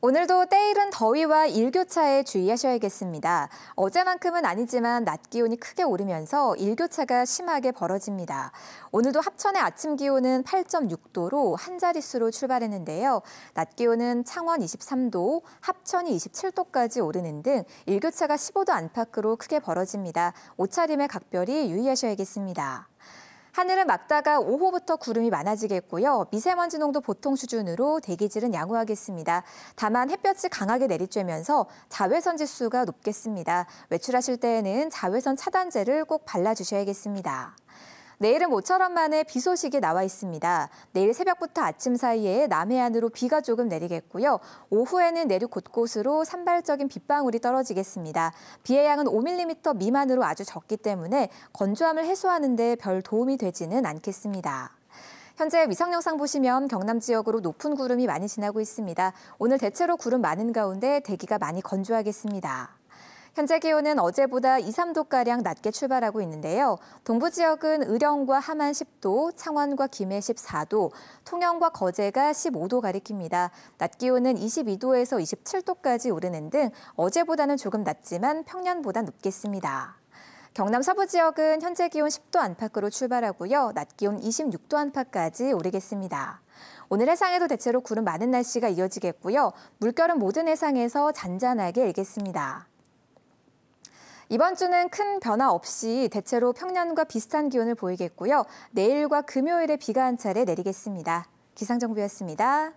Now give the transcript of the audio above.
오늘도 때일은 더위와 일교차에 주의하셔야겠습니다. 어제만큼은 아니지만 낮 기온이 크게 오르면서 일교차가 심하게 벌어집니다. 오늘도 합천의 아침 기온은 8.6도로 한 자릿수로 출발했는데요. 낮 기온은 창원 23도, 합천이 27도까지 오르는 등 일교차가 15도 안팎으로 크게 벌어집니다. 옷차림에 각별히 유의하셔야겠습니다. 하늘은 맑다가 오후부터 구름이 많아지겠고요. 미세먼지 농도 보통 수준으로 대기질은 양호하겠습니다. 다만 햇볕이 강하게 내리쬐면서 자외선 지수가 높겠습니다. 외출하실 때에는 자외선 차단제를 꼭 발라주셔야겠습니다. 내일은 모처럼 만의비 소식이 나와 있습니다. 내일 새벽부터 아침 사이에 남해안으로 비가 조금 내리겠고요. 오후에는 내륙 곳곳으로 산발적인 빗방울이 떨어지겠습니다. 비의 양은 5mm 미만으로 아주 적기 때문에 건조함을 해소하는 데 별 도움이 되지는 않겠습니다. 현재 위성 영상 보시면 경남 지역으로 높은 구름이 많이 지나고 있습니다. 오늘 대체로 구름 많은 가운데 대기가 많이 건조하겠습니다. 현재 기온은 어제보다 2, 3도가량 낮게 출발하고 있는데요. 동부 지역은 의령과 함안 10도, 창원과 김해 14도, 통영과 거제가 15도 가리킵니다. 낮 기온은 22도에서 27도까지 오르는 등 어제보다는 조금 낮지만 평년보다 높겠습니다. 경남 서부 지역은 현재 기온 10도 안팎으로 출발하고요. 낮 기온 26도 안팎까지 오르겠습니다. 오늘 해상에도 대체로 구름 많은 날씨가 이어지겠고요. 물결은 모든 해상에서 잔잔하게 일겠습니다. 이번 주는 큰 변화 없이 대체로 평년과 비슷한 기온을 보이겠고요. 내일과 금요일에 비가 한 차례 내리겠습니다. 기상정보였습니다.